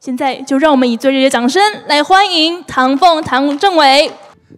现在就让我们以最热烈的掌声来欢迎唐凤、唐政委。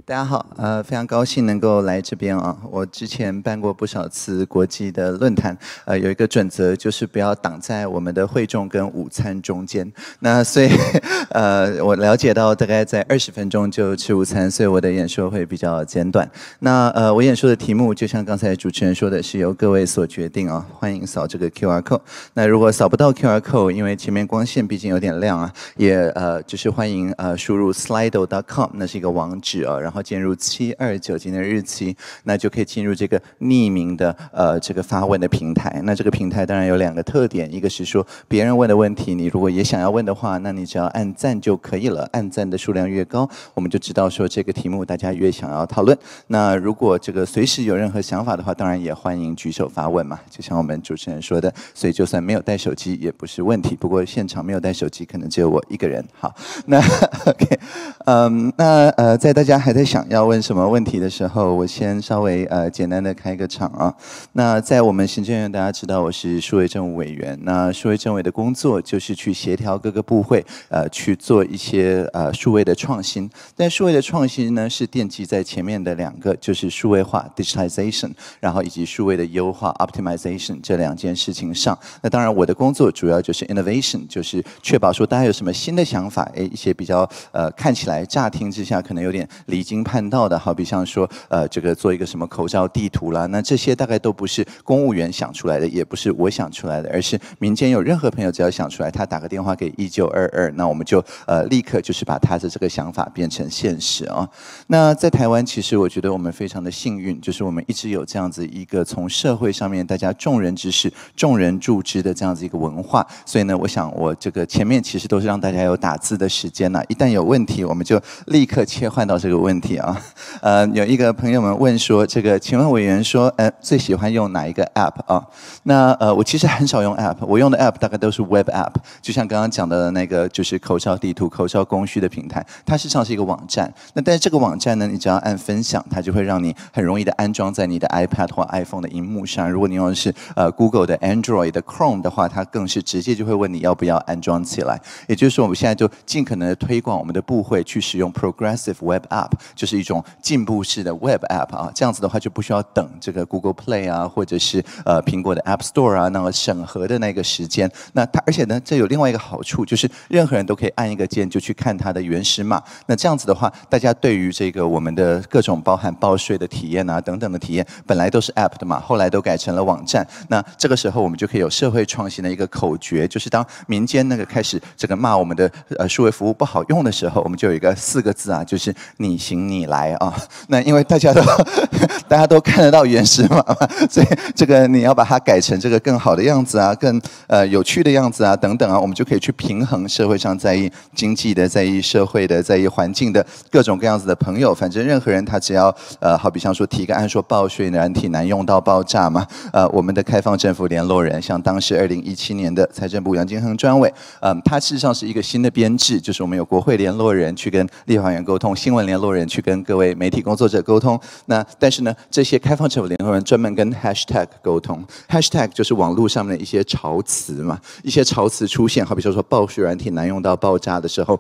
大家好，呃，非常高兴能够来这边啊。我之前办过不少次国际的论坛，呃，有一个准则就是不要挡在我们的会众跟午餐中间。那所以，呃，我了解到大概在二十分钟就吃午餐，所以我的演说会比较简短。那呃，我演说的题目就像刚才主持人说的是由各位所决定啊，欢迎扫这个 QR code。那如果扫不到 QR code，因为前面光线毕竟有点亮啊，也呃就是欢迎呃输入 slideo.com，那是一个网址啊，然后。然后进入七二九今天的日期，那就可以进入这个匿名的呃这个发问的平台。那这个平台当然有两个特点，一个是说别人问的问题，你如果也想要问的话，那你只要按赞就可以了。按赞的数量越高，我们就知道说这个题目大家越想要讨论。那如果这个随时有任何想法的话，当然也欢迎举手发问嘛。就像我们主持人说的，所以就算没有带手机也不是问题。不过现场没有带手机，可能只有我一个人。好，那 OK，嗯，那呃，在大家还在。想要问什么问题的时候，我先稍微呃简单的开个场啊。那在我们行政院，大家知道我是数位政务委员。那数位政委的工作就是去协调各个部会，呃去做一些呃数位的创新。但数位的创新呢，是奠基在前面的两个，就是数位化 （digitalization） 然后以及数位的优化 （optimization） 这两件事情上。那当然，我的工作主要就是 innovation，就是确保说大家有什么新的想法，哎，一些比较呃看起来乍听之下可能有点离。经判到的，好比像说，呃，这个做一个什么口罩地图啦，那这些大概都不是公务员想出来的，也不是我想出来的，而是民间有任何朋友只要想出来，他打个电话给一九二二，那我们就呃立刻就是把他的这个想法变成现实啊。那在台湾，其实我觉得我们非常的幸运，就是我们一直有这样子一个从社会上面大家众人之事、众人注之的这样子一个文化。所以呢，我想我这个前面其实都是让大家有打字的时间了，一旦有问题，我们就立刻切换到这个问。题啊，呃，有一个朋友们问说，这个，请问委员说，呃，最喜欢用哪一个 App 啊？那呃，我其实很少用 App，我用的 App 大概都是 Web App，就像刚刚讲的那个，就是口罩地图、口罩供需的平台，它实际上是一个网站。那但是这个网站呢，你只要按分享，它就会让你很容易的安装在你的 iPad 或 iPhone 的荧幕上。如果你用的是呃 Google 的 Android 的 Chrome 的话，它更是直接就会问你要不要安装起来。也就是说，我们现在就尽可能的推广我们的部会去使用 Progressive Web App。就是一种进步式的 Web App 啊，这样子的话就不需要等这个 Google Play 啊，或者是呃苹果的 App Store 啊，那么审核的那个时间。那它而且呢，这有另外一个好处，就是任何人都可以按一个键就去看它的原始码。那这样子的话，大家对于这个我们的各种包含报税的体验啊，等等的体验，本来都是 App 的嘛，后来都改成了网站。那这个时候我们就可以有社会创新的一个口诀，就是当民间那个开始这个骂我们的呃数位服务不好用的时候，我们就有一个四个字啊，就是你行。你来啊？那因为大家都 大家都看得到原始嘛，所以这个你要把它改成这个更好的样子啊，更呃有趣的样子啊，等等啊，我们就可以去平衡社会上在意经济的、在意社会的、在意环境的各种各样子的朋友。反正任何人他只要呃，好比像说提个案说报税，难题难用到爆炸嘛。呃，我们的开放政府联络人，像当时二零一七年的财政部杨金恒专委，嗯，他事实上是一个新的编制，就是我们有国会联络人去跟立法员沟通，新闻联络人。去跟各位媒体工作者沟通，那但是呢，这些开放政府联络人专门跟 #hashtag 沟通，#hashtag 就是网络上面的一些潮词嘛，一些潮词出现，好比如说说，暴雪软体难用到爆炸的时候。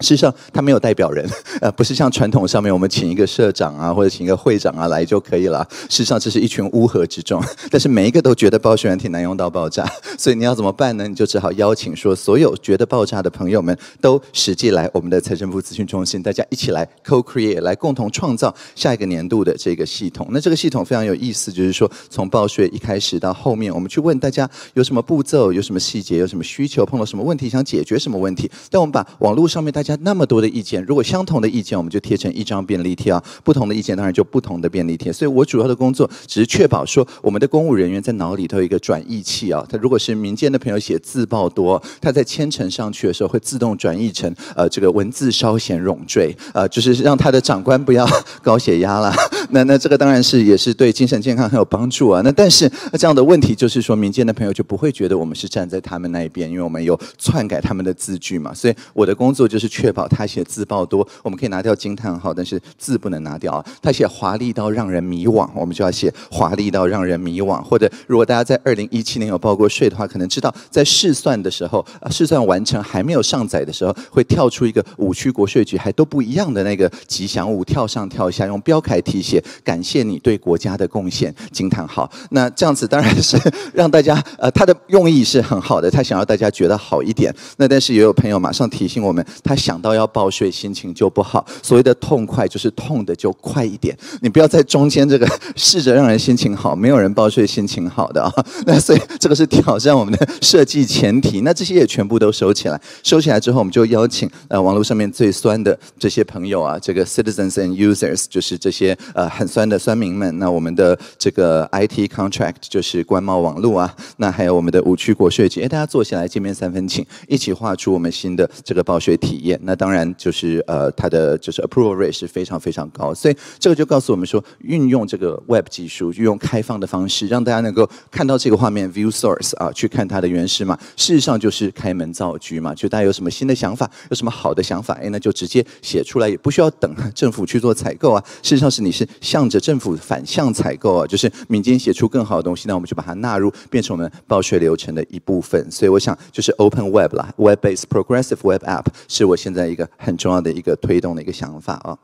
事实上，他没有代表人，呃，不是像传统上面我们请一个社长啊，或者请一个会长啊来就可以了。事实上，这是一群乌合之众，但是每一个都觉得报税员挺难用到爆炸，所以你要怎么办呢？你就只好邀请说，所有觉得爆炸的朋友们都实际来我们的财政部资讯中心，大家一起来 co-create，来共同创造下一个年度的这个系统。那这个系统非常有意思，就是说从报税一开始到后面，我们去问大家有什么步骤，有什么细节，有什么需求，碰到什么问题，想解决什么问题。但我们把网络上面大家加那么多的意见，如果相同的意见，我们就贴成一张便利贴啊；不同的意见，当然就不同的便利贴。所以我主要的工作只是确保说，我们的公务人员在脑里头有一个转译器啊。他如果是民间的朋友写字报多，他在千层上去的时候会自动转译成呃这个文字稍显冗赘啊，就是让他的长官不要高血压了。那那这个当然是也是对精神健康很有帮助啊。那但是这样的问题就是说，民间的朋友就不会觉得我们是站在他们那一边，因为我们有篡改他们的字句嘛。所以我的工作就是。确保他写字报多，我们可以拿掉惊叹号，但是字不能拿掉啊。他写华丽到让人迷惘，我们就要写华丽到让人迷惘。或者，如果大家在二零一七年有报过税的话，可能知道在试算的时候，试算完成还没有上载的时候，会跳出一个五区国税局还都不一样的那个吉祥物跳上跳下，用标楷体写感谢你对国家的贡献，惊叹号。那这样子当然是让大家呃，他的用意是很好的，他想要大家觉得好一点。那但是也有朋友马上提醒我们，他写。想到要报睡，心情就不好。所谓的痛快，就是痛的就快一点。你不要在中间这个试着让人心情好，没有人报睡心情好的啊。那所以这个是挑战我们的设计前提。那这些也全部都收起来，收起来之后，我们就邀请呃网络上面最酸的这些朋友啊，这个 citizens and users 就是这些呃很酸的酸民们。那我们的这个 IT contract 就是官帽网路啊，那还有我们的五区国税局。哎，大家坐下来，见面三分情，一起画出我们新的这个报税体验。那当然就是呃，它的就是 approval rate 是非常非常高，所以这个就告诉我们说，运用这个 web 技术，运用开放的方式，让大家能够看到这个画面 view source 啊，去看它的原始嘛。事实上就是开门造局嘛，就大家有什么新的想法，有什么好的想法，哎，那就直接写出来，也不需要等政府去做采购啊。事实上是你是向着政府反向采购啊，就是民间写出更好的东西，那我们就把它纳入，变成我们报税流程的一部分。所以我想就是 open web 啦，web based progressive web app 是我。现在一个很重要的一个推动的一个想法啊。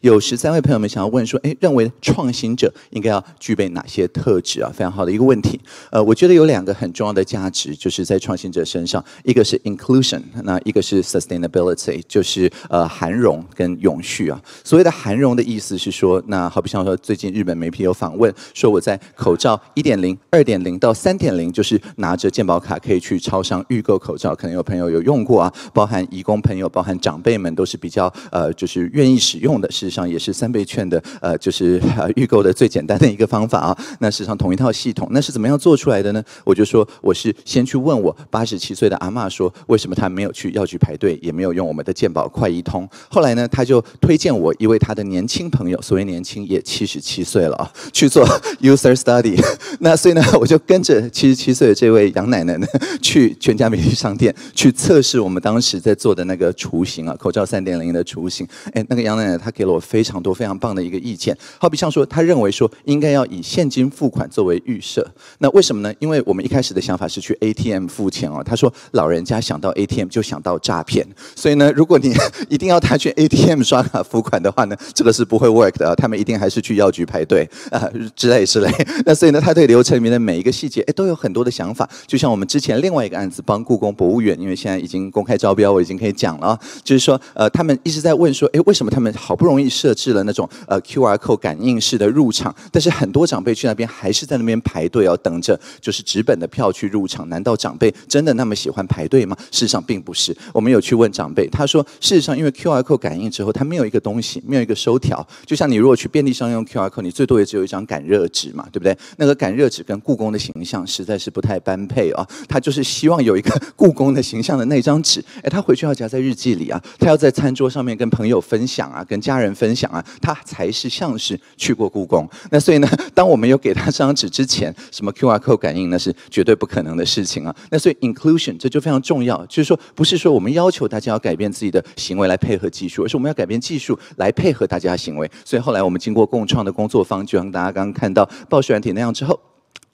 有十三位朋友们想要问说，哎，认为创新者应该要具备哪些特质啊？非常好的一个问题。呃，我觉得有两个很重要的价值，就是在创新者身上，一个是 inclusion，那一个是 sustainability，就是呃涵容跟永续啊。所谓的涵容的意思是说，那好比像说最近日本媒体有访问说，我在口罩一点零、二点零到三点零，就是拿着健保卡可以去超商预购口罩，可能有朋友有用过啊，包含义工朋友，包含长辈们都是比较呃就是愿意使用。的事实上也是三倍券的呃就是预购的最简单的一个方法啊。那实际上同一套系统，那是怎么样做出来的呢？我就说我是先去问我八十七岁的阿妈说为什么她没有去要去排队，也没有用我们的健保快一通。后来呢，她就推荐我一位她的年轻朋友，所谓年轻也七十七岁了啊，去做 user study。那所以呢，我就跟着七十七岁的这位杨奶奶呢 去全家美利商店去测试我们当时在做的那个雏形啊，口罩三点零的雏形。哎，那个杨奶奶她。他给了我非常多非常棒的一个意见，好比像说，他认为说应该要以现金付款作为预设。那为什么呢？因为我们一开始的想法是去 ATM 付钱哦。他说老人家想到 ATM 就想到诈骗，所以呢，如果你 一定要他去 ATM 刷卡付款的话呢，这个是不会 work 的啊。他们一定还是去药局排队啊之类之类。那所以呢，他对流程里面的每一个细节哎都有很多的想法。就像我们之前另外一个案子帮故宫博物院，因为现在已经公开招标，我已经可以讲了啊，就是说呃他们一直在问说哎为什么他们好。不容易设置了那种呃 Q R code 感应式的入场，但是很多长辈去那边还是在那边排队哦，等着就是纸本的票去入场。难道长辈真的那么喜欢排队吗？事实上并不是。我们有去问长辈，他说事实上因为 Q R code 感应之后，他没有一个东西，没有一个收条。就像你如果去便利商用 Q R code，你最多也只有一张感热纸嘛，对不对？那个感热纸跟故宫的形象实在是不太般配啊。他就是希望有一个故宫的形象的那张纸，哎，他回去要夹在日记里啊，他要在餐桌上面跟朋友分享啊，跟。家人分享啊，他才是像是去过故宫。那所以呢，当我们有给他这张纸之前，什么 Q R code 感应那是绝对不可能的事情啊。那所以 inclusion 这就非常重要，就是说不是说我们要求大家要改变自己的行为来配合技术，而是我们要改变技术来配合大家行为。所以后来我们经过共创的工作方，就像大家刚刚看到报社团体那样之后。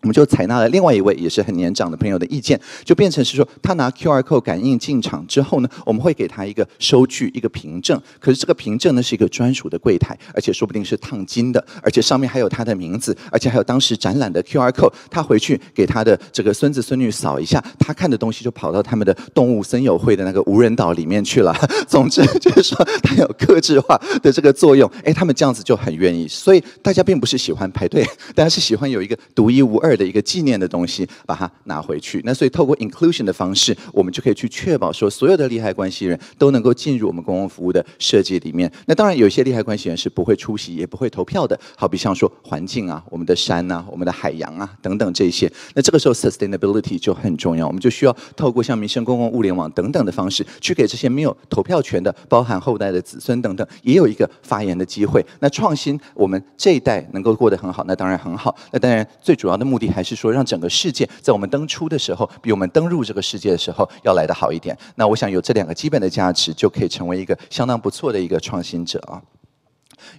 我们就采纳了另外一位也是很年长的朋友的意见，就变成是说，他拿 Q R code 感应进场之后呢，我们会给他一个收据一个凭证。可是这个凭证呢是一个专属的柜台，而且说不定是烫金的，而且上面还有他的名字，而且还有当时展览的 Q R code。他回去给他的这个孙子孙女扫一下，他看的东西就跑到他们的动物森友会的那个无人岛里面去了。总之就是说，他有克制化的这个作用。哎，他们这样子就很愿意，所以大家并不是喜欢排队，大家是喜欢有一个独一无二。的一个纪念的东西，把它拿回去。那所以，透过 inclusion 的方式，我们就可以去确保说，所有的利害关系人都能够进入我们公共服务的设计里面。那当然，有些利害关系人是不会出席，也不会投票的。好比像说环境啊，我们的山啊，我们的海洋啊等等这些。那这个时候 sustainability 就很重要，我们就需要透过像民生公共物联网等等的方式，去给这些没有投票权的，包含后代的子孙等等，也有一个发言的机会。那创新，我们这一代能够过得很好，那当然很好。那当然，最主要的目的。还是说，让整个世界在我们登出的时候，比我们登入这个世界的时候要来得好一点。那我想，有这两个基本的价值，就可以成为一个相当不错的一个创新者啊。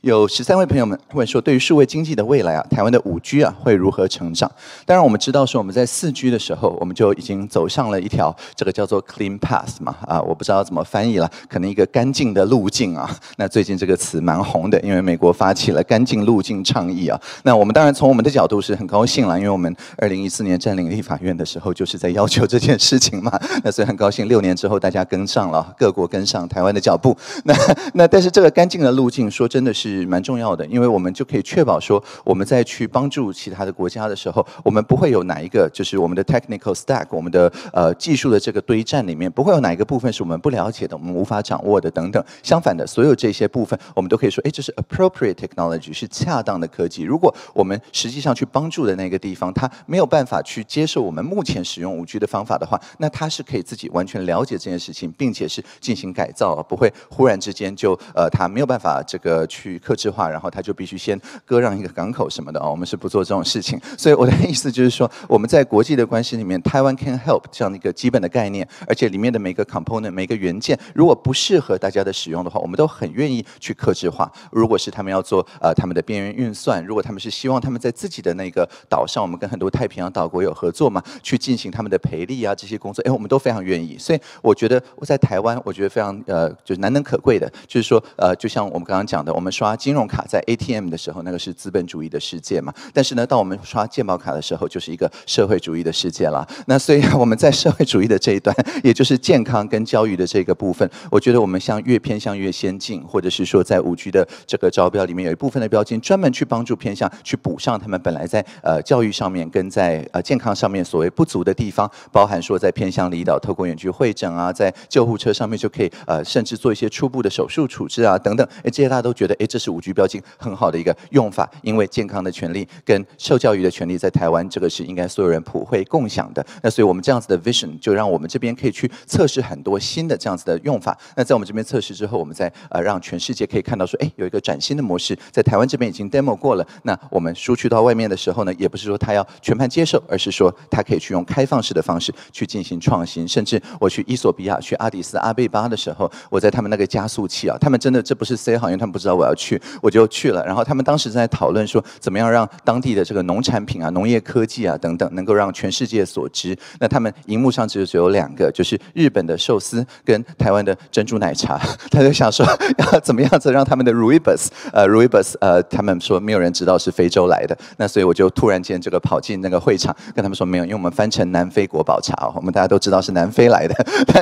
有十三位朋友们问说，对于数位经济的未来啊，台湾的五 G 啊会如何成长？当然我们知道说我们在四 G 的时候，我们就已经走上了一条这个叫做 Clean Path 嘛啊，我不知道怎么翻译了，可能一个干净的路径啊。那最近这个词蛮红的，因为美国发起了干净路径倡议啊。那我们当然从我们的角度是很高兴了，因为我们二零一四年占领立法院的时候就是在要求这件事情嘛。那所以很高兴，六年之后大家跟上了，各国跟上台湾的脚步。那那但是这个干净的路径，说真的。是蛮重要的，因为我们就可以确保说，我们在去帮助其他的国家的时候，我们不会有哪一个就是我们的 technical stack，我们的呃技术的这个堆栈里面不会有哪一个部分是我们不了解的、我们无法掌握的等等。相反的，所有这些部分，我们都可以说，哎，这是 appropriate technology，是恰当的科技。如果我们实际上去帮助的那个地方，它没有办法去接受我们目前使用 5G 的方法的话，那它是可以自己完全了解这件事情，并且是进行改造，不会忽然之间就呃，它没有办法这个。去克制化，然后他就必须先割让一个港口什么的哦，我们是不做这种事情。所以我的意思就是说，我们在国际的关系里面，台湾 can help 这样的一个基本的概念，而且里面的每个 component 每个元件，如果不适合大家的使用的话，我们都很愿意去克制化。如果是他们要做呃他们的边缘运算，如果他们是希望他们在自己的那个岛上，我们跟很多太平洋岛国有合作嘛，去进行他们的培力啊这些工作，哎，我们都非常愿意。所以我觉得我在台湾，我觉得非常呃就是难能可贵的，就是说呃就像我们刚刚讲的，我。我们刷金融卡在 ATM 的时候，那个是资本主义的世界嘛？但是呢，当我们刷健保卡的时候，就是一个社会主义的世界了。那所以我们在社会主义的这一端，也就是健康跟教育的这个部分，我觉得我们像越偏向越先进，或者是说在五 G 的这个招标里面有一部分的标签专门去帮助偏向去补上他们本来在呃教育上面跟在呃健康上面所谓不足的地方，包含说在偏向离岛透过远 G 会诊啊，在救护车上面就可以呃甚至做一些初步的手术处置啊等等，哎，这些大家都觉得。哎，这是五 G 标签很好的一个用法，因为健康的权利跟受教育的权利在台湾，这个是应该所有人普惠共享的。那所以我们这样子的 vision，就让我们这边可以去测试很多新的这样子的用法。那在我们这边测试之后，我们再呃让全世界可以看到说，哎，有一个崭新的模式在台湾这边已经 demo 过了。那我们输出到外面的时候呢，也不是说他要全盘接受，而是说他可以去用开放式的方式去进行创新。甚至我去伊索比亚、去阿迪斯阿贝巴的时候，我在他们那个加速器啊，他们真的这不是 C 行业，他们不知道我。要去，我就去了。然后他们当时在讨论说，怎么样让当地的这个农产品啊、农业科技啊等等，能够让全世界所知。那他们荧幕上实只有两个，就是日本的寿司跟台湾的珍珠奶茶。他就想说，要怎么样子让他们的 Ruibers 呃 Ruibers 呃，他们说没有人知道是非洲来的。那所以我就突然间这个跑进那个会场，跟他们说没有，因为我们翻成南非国宝茶，我们大家都知道是南非来的。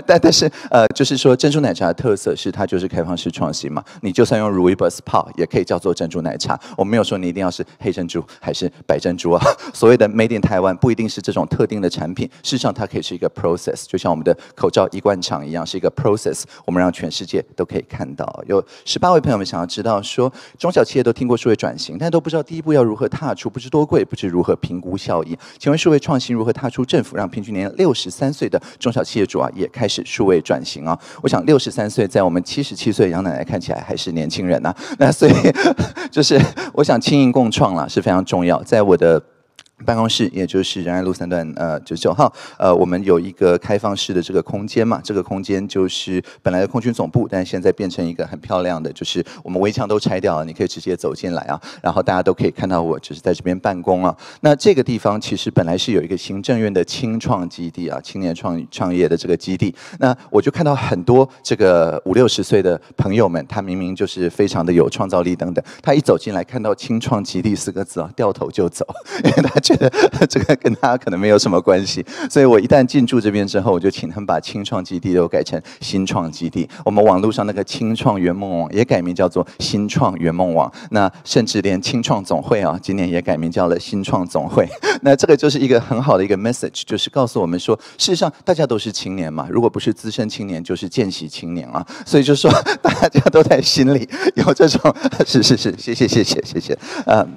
但但是呃，就是说珍珠奶茶的特色是它就是开放式创新嘛，你就算用 Ruibers。first 泡也可以叫做珍珠奶茶，我没有说你一定要是黑珍珠还是白珍珠啊。所谓的 Made in Taiwan 不一定是这种特定的产品，事实上它可以是一个 process，就像我们的口罩一罐厂一样是一个 process。我们让全世界都可以看到。有十八位朋友们想要知道说，中小企业都听过数位转型，但都不知道第一步要如何踏出，不知多贵，不知如何评估效益。请问数位创新如何踏出政府，让平均年六十三岁的中小企业主啊也开始数位转型啊？我想六十三岁在我们七十七岁杨奶奶看起来还是年轻人呢。那所以 就是，我想，轻盈共创了是非常重要，在我的。办公室，也就是仁爱路三段呃九九号，呃，我们有一个开放式的这个空间嘛，这个空间就是本来的空军总部，但是现在变成一个很漂亮的，就是我们围墙都拆掉了，你可以直接走进来啊，然后大家都可以看到我只是在这边办公啊。那这个地方其实本来是有一个行政院的青创基地啊，青年创创业的这个基地。那我就看到很多这个五六十岁的朋友们，他明明就是非常的有创造力等等，他一走进来看到“青创基地”四个字啊，掉头就走，因为他就。这个跟大家可能没有什么关系，所以我一旦进驻这边之后，我就请他们把青创基地都改成新创基地。我们网络上那个青创圆梦网也改名叫做新创圆梦网。那甚至连青创总会啊，今年也改名叫做新创总会。那这个就是一个很好的一个 message，就是告诉我们说，事实上大家都是青年嘛，如果不是资深青年，就是见习青年啊。所以就是说，大家都在心里有这种 是是是，谢谢谢谢谢谢，嗯。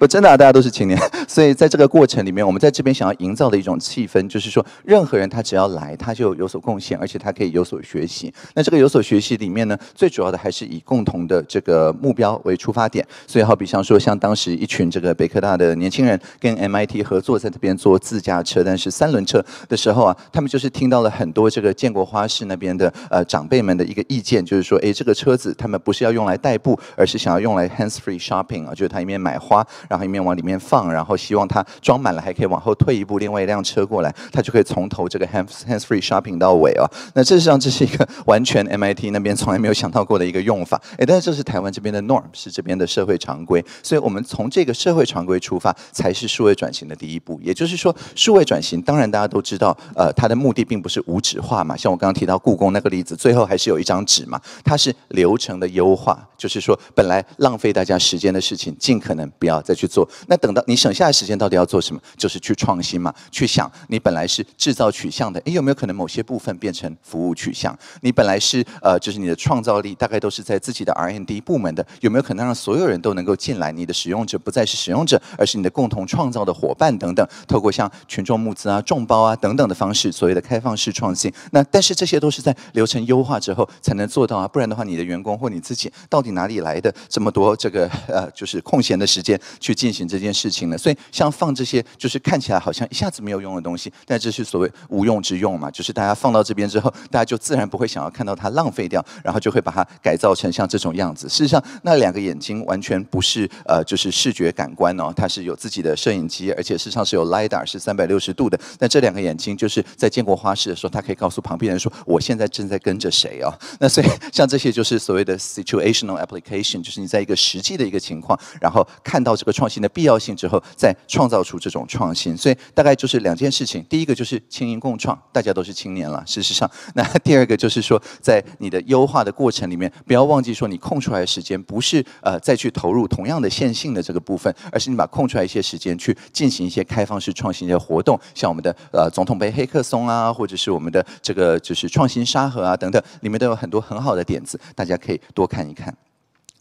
不真的，啊，大家都是青年，所以在这个过程里面，我们在这边想要营造的一种气氛，就是说，任何人他只要来，他就有所贡献，而且他可以有所学习。那这个有所学习里面呢，最主要的还是以共同的这个目标为出发点。所以好比像说，像当时一群这个北科大的年轻人跟 MIT 合作在这边做自驾车，但是三轮车的时候啊，他们就是听到了很多这个建国花市那边的呃长辈们的一个意见，就是说，哎，这个车子他们不是要用来代步，而是想要用来 hands-free shopping 啊，就是他一面买花。然后一面往里面放，然后希望它装满了，还可以往后退一步，另外一辆车过来，它就可以从头这个 hands hands-free shopping 到尾哦。那事实上这是一个完全 MIT 那边从来没有想到过的一个用法，哎，但是这是台湾这边的 norm，是这边的社会常规。所以我们从这个社会常规出发，才是数位转型的第一步。也就是说，数位转型当然大家都知道，呃，它的目的并不是无纸化嘛，像我刚刚提到故宫那个例子，最后还是有一张纸嘛，它是流程的优化，就是说本来浪费大家时间的事情，尽可能不要再。去做，那等到你省下的时间到底要做什么？就是去创新嘛，去想你本来是制造取向的，哎，有没有可能某些部分变成服务取向？你本来是呃，就是你的创造力大概都是在自己的 R&D 部门的，有没有可能让所有人都能够进来？你的使用者不再是使用者，而是你的共同创造的伙伴等等。透过像群众募资啊、众包啊等等的方式，所谓的开放式创新。那但是这些都是在流程优化之后才能做到啊，不然的话，你的员工或你自己到底哪里来的这么多这个呃，就是空闲的时间？去进行这件事情了，所以像放这些，就是看起来好像一下子没有用的东西，但这是所谓无用之用嘛，就是大家放到这边之后，大家就自然不会想要看到它浪费掉，然后就会把它改造成像这种样子。事实上，那两个眼睛完全不是呃，就是视觉感官哦，它是有自己的摄影机，而且事实上是有 Lidar 是三百六十度的。那这两个眼睛就是在见过花式的时候，它可以告诉旁边人说：“我现在正在跟着谁哦。那所以像这些就是所谓的 situational application，就是你在一个实际的一个情况，然后看到这个。创新的必要性之后，再创造出这种创新，所以大概就是两件事情。第一个就是青年共创，大家都是青年了。事实上，那第二个就是说，在你的优化的过程里面，不要忘记说，你空出来时间不是呃再去投入同样的线性的这个部分，而是你把空出来一些时间去进行一些开放式创新的活动，像我们的呃总统杯黑客松啊，或者是我们的这个就是创新沙盒啊等等，里面都有很多很好的点子，大家可以多看一看。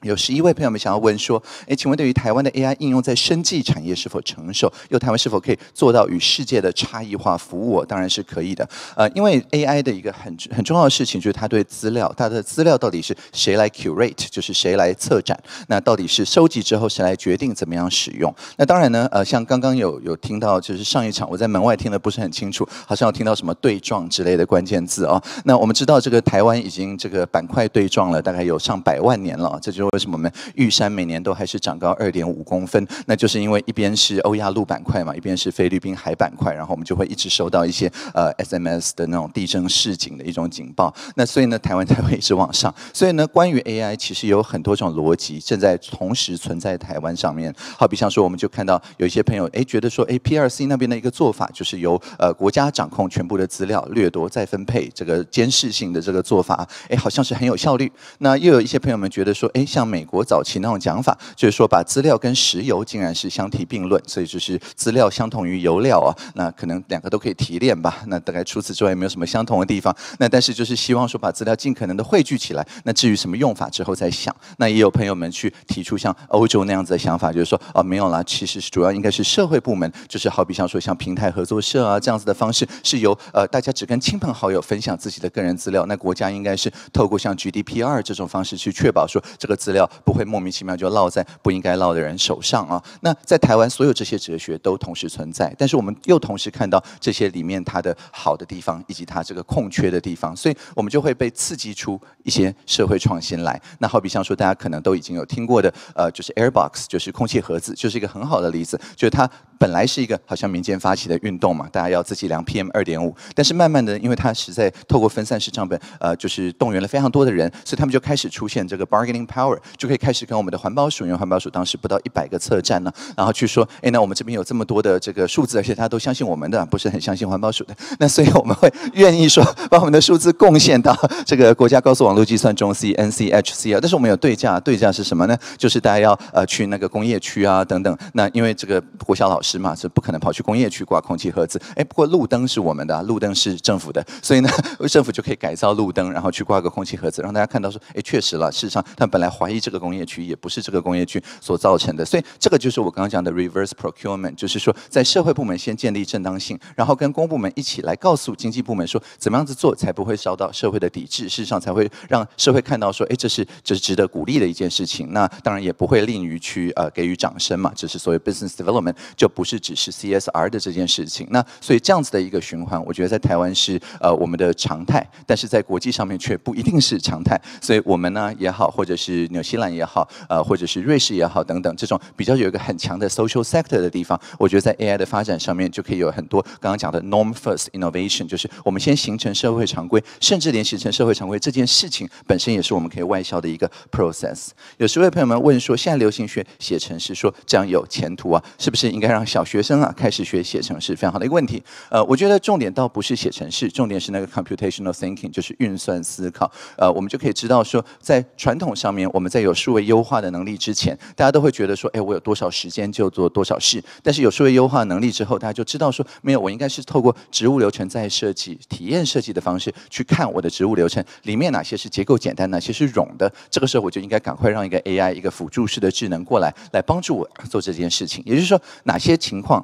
有十一位朋友们想要问说：哎，请问对于台湾的 AI 应用在生技产业是否成熟？又台湾是否可以做到与世界的差异化服务？当然是可以的。呃，因为 AI 的一个很很重要的事情就是它对资料，它的资料到底是谁来 curate，就是谁来策展？那到底是收集之后谁来决定怎么样使用？那当然呢，呃，像刚刚有有听到，就是上一场我在门外听的不是很清楚，好像有听到什么对撞之类的关键字哦。那我们知道这个台湾已经这个板块对撞了大概有上百万年了，这就。为什么我们玉山每年都还是长高二点五公分？那就是因为一边是欧亚陆板块嘛，一边是菲律宾海板块，然后我们就会一直收到一些呃 SMS 的那种地震市警的一种警报。那所以呢，台湾才会一直往上。所以呢，关于 AI 其实有很多种逻辑正在同时存在台湾上面。好比像说，我们就看到有一些朋友哎觉得说，哎 P 二 C 那边的一个做法就是由呃国家掌控全部的资料掠夺再分配这个监视性的这个做法，哎好像是很有效率。那又有一些朋友们觉得说，哎像。像美国早期那种讲法，就是说把资料跟石油竟然是相提并论，所以就是资料相同于油料啊，那可能两个都可以提炼吧。那大概除此之外也没有什么相同的地方。那但是就是希望说把资料尽可能的汇聚起来。那至于什么用法之后再想。那也有朋友们去提出像欧洲那样子的想法，就是说啊没有啦，其实是主要应该是社会部门，就是好比像说像平台合作社啊这样子的方式，是由呃大家只跟亲朋好友分享自己的个人资料。那国家应该是透过像 GDPR 这种方式去确保说这个资资料不会莫名其妙就落在不应该落的人手上啊。那在台湾，所有这些哲学都同时存在，但是我们又同时看到这些里面它的好的地方以及它这个空缺的地方，所以我们就会被刺激出一些社会创新来。那好比像说大家可能都已经有听过的，呃，就是 Airbox，就是空气盒子，就是一个很好的例子，就是它。本来是一个好像民间发起的运动嘛，大家要自己量 PM 二点五，但是慢慢的，因为它实在透过分散式账本，呃，就是动员了非常多的人，所以他们就开始出现这个 bargaining power，就可以开始跟我们的环保署，因为环保署当时不到一百个测站呢，然后去说，哎，那我们这边有这么多的这个数字，而且他都相信我们的，不是很相信环保署的，那所以我们会愿意说把我们的数字贡献到这个国家高速网络计算中，C N C H C 啊，但是我们有对价，对价是什么呢？就是大家要呃去那个工业区啊等等，那因为这个胡晓老师。是嘛？是不可能跑去工业区挂空气盒子。哎，不过路灯是我们的，路灯是政府的，所以呢，政府就可以改造路灯，然后去挂个空气盒子，让大家看到说，哎，确实了。事实上，们本来怀疑这个工业区也不是这个工业区所造成的。所以这个就是我刚刚讲的 reverse procurement，就是说在社会部门先建立正当性，然后跟公部门一起来告诉经济部门说，怎么样子做才不会遭到社会的抵制？事实上才会让社会看到说，哎，这是这是值得鼓励的一件事情。那当然也不会吝于去呃给予掌声嘛。这是所谓 business development 就。不是只是 CSR 的这件事情，那所以这样子的一个循环，我觉得在台湾是呃我们的常态，但是在国际上面却不一定是常态。所以我们呢也好，或者是纽西兰也好，呃或者是瑞士也好等等，这种比较有一个很强的 social sector 的地方，我觉得在 AI 的发展上面就可以有很多刚刚讲的 norm first innovation，就是我们先形成社会常规，甚至连形成社会常规这件事情本身也是我们可以外销的一个 process。有十位朋友们问说，现在流行学写成是说这样有前途啊，是不是应该让？小学生啊，开始学写程式，非常好的一个问题。呃，我觉得重点倒不是写程式，重点是那个 computational thinking，就是运算思考。呃，我们就可以知道说，在传统上面，我们在有数位优化的能力之前，大家都会觉得说，哎，我有多少时间就做多少事。但是有数位优化能力之后，大家就知道说，没有，我应该是透过植物流程再设计、体验设计的方式，去看我的植物流程里面哪些是结构简单，哪些是冗的。这个时候，我就应该赶快让一个 AI 一个辅助式的智能过来，来帮助我做这件事情。也就是说，哪些情况。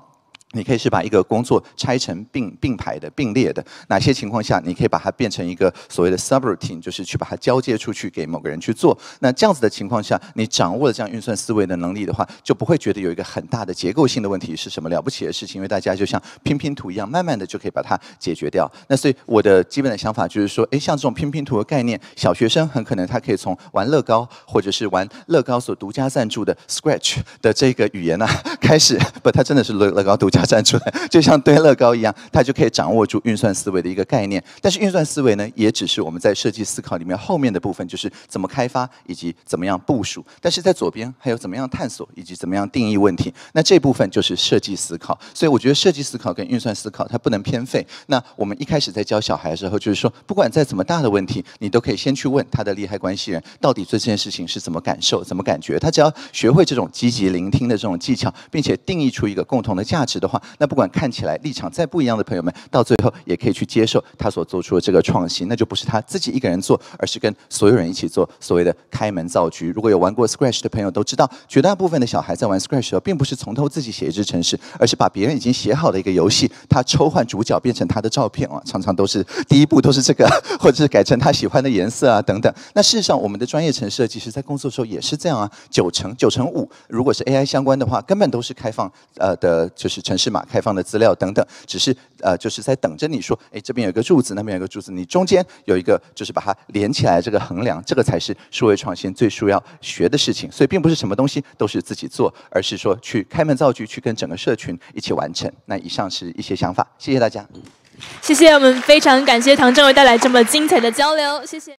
你可以是把一个工作拆成并并排的、并列的。哪些情况下你可以把它变成一个所谓的 subroutine，就是去把它交接出去给某个人去做。那这样子的情况下，你掌握了这样运算思维的能力的话，就不会觉得有一个很大的结构性的问题是什么了不起的事情，因为大家就像拼拼图一样，慢慢的就可以把它解决掉。那所以我的基本的想法就是说，哎，像这种拼拼图的概念，小学生很可能他可以从玩乐高或者是玩乐高所独家赞助的 Scratch 的这个语言啊 开始，不，他真的是乐乐高独家。站出来，就像堆乐高一样，他就可以掌握住运算思维的一个概念。但是运算思维呢，也只是我们在设计思考里面后面的部分，就是怎么开发以及怎么样部署。但是在左边还有怎么样探索以及怎么样定义问题，那这部分就是设计思考。所以我觉得设计思考跟运算思考它不能偏废。那我们一开始在教小孩的时候，就是说不管再怎么大的问题，你都可以先去问他的利害关系人到底做这件事情是怎么感受、怎么感觉。他只要学会这种积极聆听的这种技巧，并且定义出一个共同的价值的。的话，那不管看起来立场再不一样的朋友们，到最后也可以去接受他所做出的这个创新，那就不是他自己一个人做，而是跟所有人一起做，所谓的开门造局。如果有玩过 Scratch 的朋友都知道，绝大部分的小孩在玩 Scratch 的时候，并不是从头自己写一只程式，而是把别人已经写好的一个游戏，他抽换主角变成他的照片啊，常常都是第一步都是这个，或者是改成他喜欢的颜色啊等等。那事实上，我们的专业程设计，师在工作的时候也是这样啊，九成九成五，如果是 AI 相关的话，根本都是开放呃的，就是程。是嘛？开放的资料等等，只是呃，就是在等着你说，哎，这边有一个柱子，那边有一个柱子，你中间有一个就是把它连起来这个衡量，这个才是数位创新最需要学的事情。所以，并不是什么东西都是自己做，而是说去开门造局，去跟整个社群一起完成。那以上是一些想法，谢谢大家。谢谢我们，非常感谢唐政委带来这么精彩的交流，谢谢。